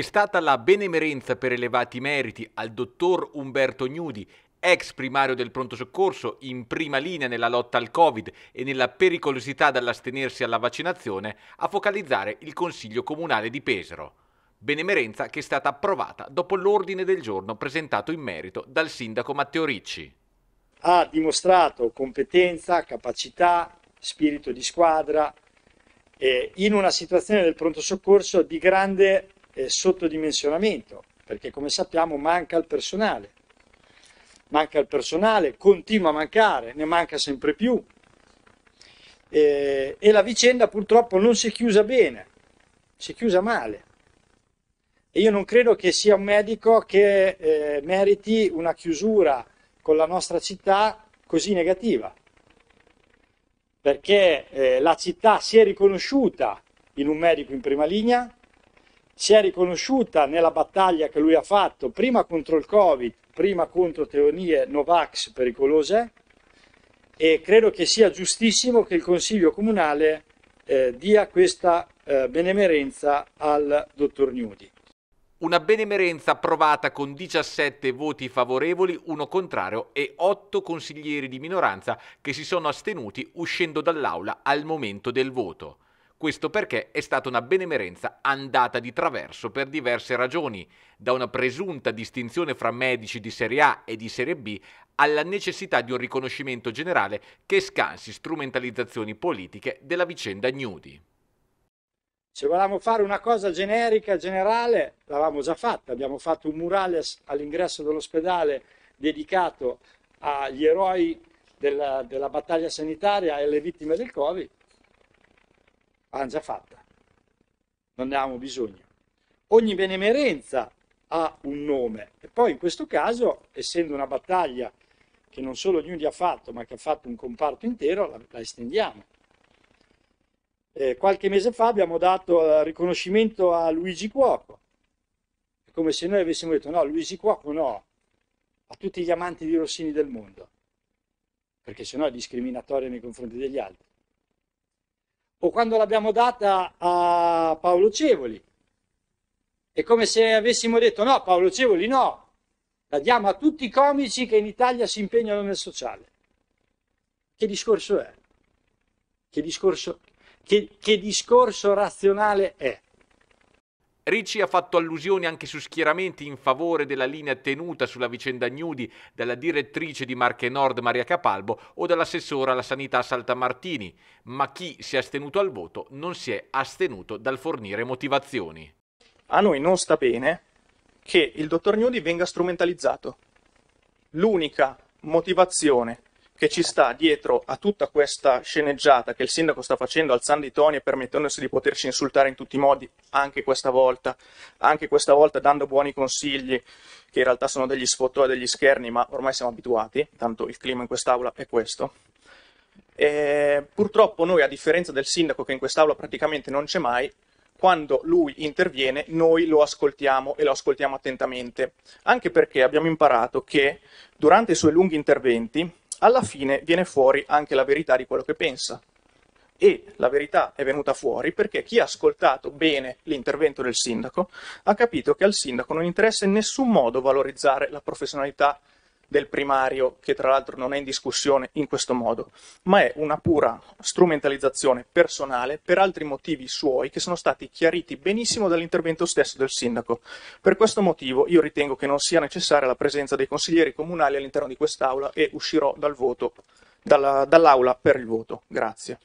È stata la benemerenza per elevati meriti al dottor Umberto Gnudi, ex primario del pronto soccorso in prima linea nella lotta al Covid e nella pericolosità dall'astenersi alla vaccinazione, a focalizzare il Consiglio Comunale di Pesaro. Benemerenza che è stata approvata dopo l'ordine del giorno presentato in merito dal sindaco Matteo Ricci. Ha dimostrato competenza, capacità, spirito di squadra eh, in una situazione del pronto soccorso di grande eh, sottodimensionamento, perché come sappiamo manca il personale. Manca il personale, continua a mancare, ne manca sempre più. Eh, e la vicenda purtroppo non si è chiusa bene, si è chiusa male. E io non credo che sia un medico che eh, meriti una chiusura con la nostra città così negativa, perché eh, la città si è riconosciuta in un medico in prima linea, si è riconosciuta nella battaglia che lui ha fatto, prima contro il Covid, prima contro teorie Novax pericolose, e credo che sia giustissimo che il Consiglio Comunale eh, dia questa eh, benemerenza al dottor Nudi. Una benemerenza approvata con 17 voti favorevoli, uno contrario e 8 consiglieri di minoranza che si sono astenuti uscendo dall'aula al momento del voto. Questo perché è stata una benemerenza andata di traverso per diverse ragioni, da una presunta distinzione fra medici di serie A e di serie B alla necessità di un riconoscimento generale che scansi strumentalizzazioni politiche della vicenda Nudi. Se volevamo fare una cosa generica, generale, l'avevamo già fatta. Abbiamo fatto un murale all'ingresso dell'ospedale dedicato agli eroi della, della battaglia sanitaria e alle vittime del Covid l'hanno già fatta, non ne abbiamo bisogno. Ogni benemerenza ha un nome e poi in questo caso, essendo una battaglia che non solo Nudi ha fatto, ma che ha fatto un comparto intero, la, la estendiamo. Eh, qualche mese fa abbiamo dato eh, riconoscimento a Luigi Cuoco, è come se noi avessimo detto no, Luigi Cuoco no, a tutti gli amanti di Rossini del mondo, perché sennò è discriminatorio nei confronti degli altri o quando l'abbiamo data a Paolo Cevoli. È come se avessimo detto no, Paolo Cevoli no, la diamo a tutti i comici che in Italia si impegnano nel sociale. Che discorso è? Che discorso, che, che discorso razionale è? Ricci ha fatto allusioni anche su schieramenti in favore della linea tenuta sulla vicenda Gnudi dalla direttrice di Marche Nord Maria Capalbo o dall'assessora alla sanità Saltamartini, ma chi si è astenuto al voto non si è astenuto dal fornire motivazioni. A noi non sta bene che il dottor Gnudi venga strumentalizzato. L'unica motivazione che ci sta dietro a tutta questa sceneggiata che il sindaco sta facendo alzando i toni e permettendosi di poterci insultare in tutti i modi, anche questa volta, anche questa volta dando buoni consigli, che in realtà sono degli sfottò e degli scherni, ma ormai siamo abituati, tanto il clima in quest'aula è questo. E purtroppo noi, a differenza del sindaco che in quest'aula praticamente non c'è mai, quando lui interviene noi lo ascoltiamo e lo ascoltiamo attentamente, anche perché abbiamo imparato che durante i suoi lunghi interventi alla fine viene fuori anche la verità di quello che pensa. E la verità è venuta fuori perché chi ha ascoltato bene l'intervento del sindaco ha capito che al sindaco non interessa in nessun modo valorizzare la professionalità del primario, che tra l'altro non è in discussione in questo modo, ma è una pura strumentalizzazione personale per altri motivi suoi che sono stati chiariti benissimo dall'intervento stesso del sindaco. Per questo motivo io ritengo che non sia necessaria la presenza dei consiglieri comunali all'interno di quest'Aula e uscirò dal voto, dalla, dall'Aula per il voto. Grazie.